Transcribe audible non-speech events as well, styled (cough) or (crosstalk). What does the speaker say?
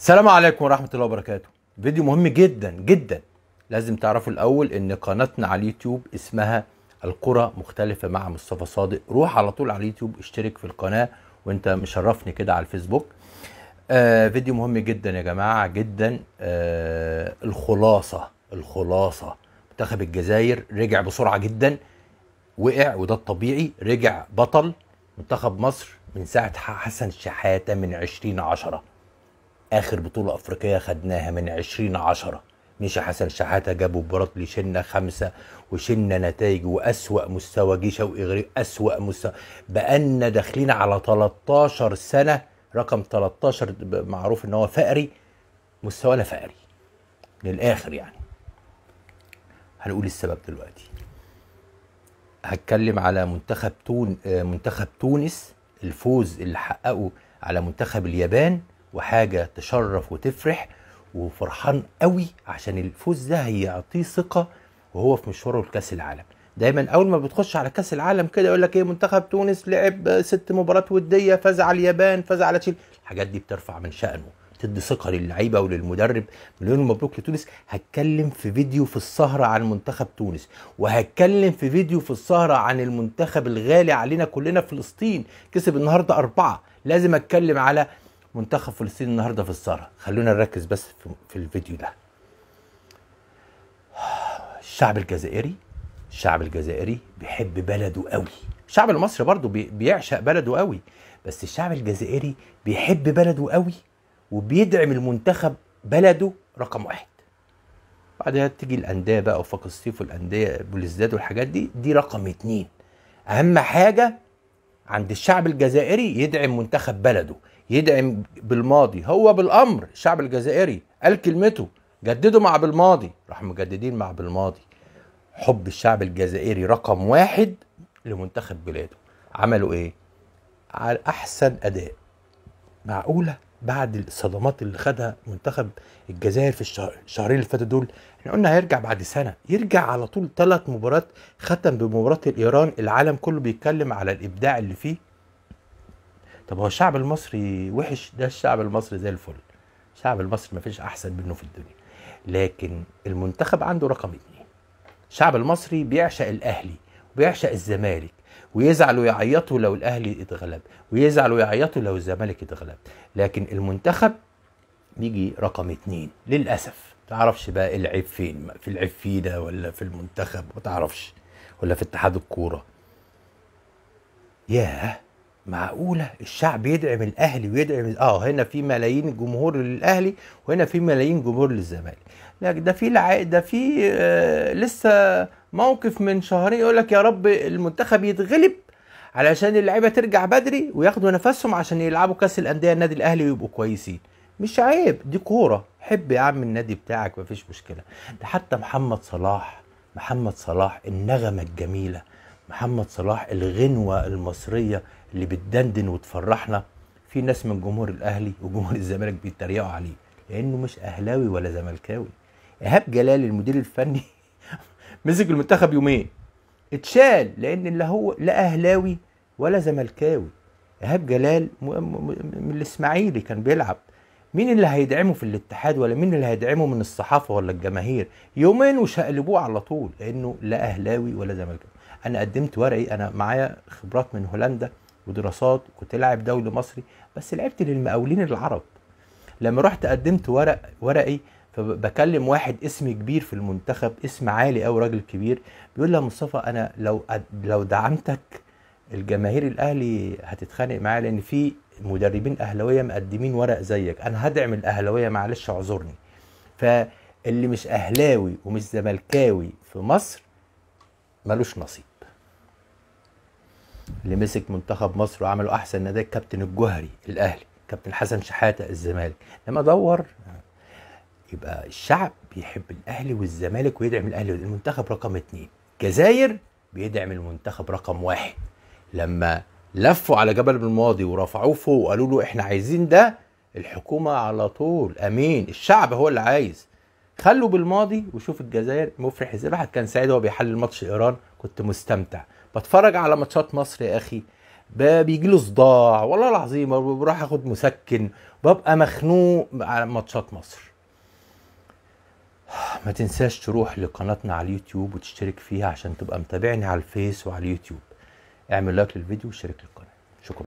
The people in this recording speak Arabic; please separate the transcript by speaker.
Speaker 1: السلام عليكم ورحمة الله وبركاته فيديو مهم جدا جدا لازم تعرفوا الأول إن قناتنا على اليوتيوب اسمها القرى مختلفة مع مصطفى صادق روح على طول على اليوتيوب اشترك في القناة وانت مشرفني كده على الفيسبوك آه فيديو مهم جدا يا جماعة جدا آه الخلاصة الخلاصة منتخب الجزائر رجع بسرعة جدا وقع وده الطبيعي رجع بطل منتخب مصر من ساعة حسن شحاتة من 20 عشرة اخر بطوله افريقيه خدناها من 20 10 مشي حسن شحاته جابوا براتلي شلنا خمسه وشلنا نتائج واسوا مستوى جيشة واغري اسوا مستوى بقالنا داخلين على 13 سنه رقم 13 معروف ان هو فقري مستوانا فقري للاخر يعني هنقول السبب دلوقتي هتكلم على منتخب تون آه، منتخب تونس الفوز اللي حققه على منتخب اليابان وحاجه تشرف وتفرح وفرحان قوي عشان الفوز ده هيعطيه ثقه وهو في مشواره لكاس العالم دايما اول ما بتخش على كاس العالم كده يقول لك ايه منتخب تونس لعب ست مباريات وديه فاز على اليابان فاز على تشيل الحاجات دي بترفع من شانه تدي ثقه للعيبه وللمدرب مليون مبروك لتونس هتكلم في فيديو في السهره عن منتخب تونس وهتكلم في فيديو في السهره عن المنتخب الغالي علينا كلنا فلسطين كسب النهارده اربعه لازم اتكلم على منتخب فلسطين النهارده في الساره خلونا نركز بس في الفيديو ده الشعب الجزائري الشعب الجزائري بيحب بلده قوي الشعب المصري برضه بيعشق بلده قوي بس الشعب الجزائري بيحب بلده قوي وبيدعم المنتخب بلده رقم واحد بعدها تيجي الانديه بقى وفاق الصيف والانديه بوليزداد والحاجات دي دي رقم اتنين اهم حاجه عند الشعب الجزائري يدعم منتخب بلده يدعم بالماضي هو بالامر الشعب الجزائري قال كلمته جددوا مع بالماضي راحوا مجددين مع بالماضي حب الشعب الجزائري رقم واحد لمنتخب بلاده عملوا ايه على احسن اداء معقوله بعد الصدمات اللي خدها منتخب الجزائر في الشهر الشهرين اللي فاتوا دول احنا قلنا هيرجع بعد سنه يرجع على طول ثلاث مباريات ختم بمباراه الايران العالم كله بيتكلم على الابداع اللي فيه طب هو الشعب المصري وحش ده الشعب المصري زي الفل الشعب المصري ما فيش احسن منه في الدنيا لكن المنتخب عنده رقم اثنين الشعب المصري بيعشق الاهلي وبيعشق الزمالك ويزعلوا يعيطوا لو الاهلي اتغلب ويزعلوا يعيطوا لو الزمالك اتغلب لكن المنتخب بيجي رقم اتنين للاسف تعرفش بقى العيب فين في العيب فينا ولا في المنتخب ما تعرفش ولا في اتحاد الكوره ياه معقوله الشعب يدعم الاهلي ويدعم اه هنا في ملايين جمهور للاهلي وهنا في ملايين جمهور للزمالك لكن ده في لع... ده في آه لسه موقف من شهرين يقول لك يا رب المنتخب يتغلب علشان اللعيبه ترجع بدري وياخدوا نفسهم عشان يلعبوا كاس الانديه النادي الاهلي ويبقوا كويسين مش عيب دي كوره حب يا عم النادي بتاعك مفيش مشكله ده حتى محمد صلاح محمد صلاح النغمه الجميله محمد صلاح الغنوه المصريه اللي بتدندن وتفرحنا في ناس من جمهور الاهلي وجمهور الزمالك بيتريقوا عليه لانه مش اهلاوي ولا زملكاوي ايهاب جلال المدير الفني (laughs) مسك المنتخب يومين اتشال لان لا هو لا اهلاوي ولا زملكاوي ايهاب جلال من الاسماعيلي كان بيلعب مين اللي هيدعمه في الاتحاد ولا مين اللي هيدعمه من الصحافه ولا الجماهير يومين وشقلبوه على طول لانه لا اهلاوي ولا زملكاوي انا قدمت ورقي انا معايا خبرات من هولندا ودراسات وكنت لاعب دولي مصري بس لعبت للمقاولين العرب لما رحت قدمت ورق ورقي فبكلم واحد اسم كبير في المنتخب اسم عالي او راجل كبير بيقول لي يا مصطفى انا لو لو دعمتك الجماهير الاهلي هتتخانق معايا لان في مدربين اهلاويه مقدمين ورق زيك انا هدعم الاهلاويه معلش اعذرني فاللي مش اهلاوي ومش زملكاوي في مصر ملوش نصيب اللي مسك منتخب مصر وعملوا احسن نادي كابتن الجوهري الاهلي كابتن حسن شحاته الزمالك لما ادور يبقى الشعب بيحب الاهلي والزمالك ويدعم الاهلي المنتخب رقم اتنين الجزائر بيدعم المنتخب رقم واحد لما لفوا على جبل بالماضي ورفعوه فوق وقالوا له احنا عايزين ده الحكومه على طول امين الشعب هو اللي عايز خلوا بالماضي وشوف الجزائر مفرح ازاي الواحد كان سعيد وهو بيحلل ماتش ايران كنت مستمتع بتفرج على ماتشات مصر يا اخي بيجي له صداع والله العظيم بروح اخد مسكن ببقى مخنوق على ماتشات مصر (sighs) ما تنساش تروح لقناتنا على اليوتيوب وتشترك فيها عشان تبقى متابعني على الفيس وعلى اليوتيوب اعمل لايك للفيديو وشارك القناة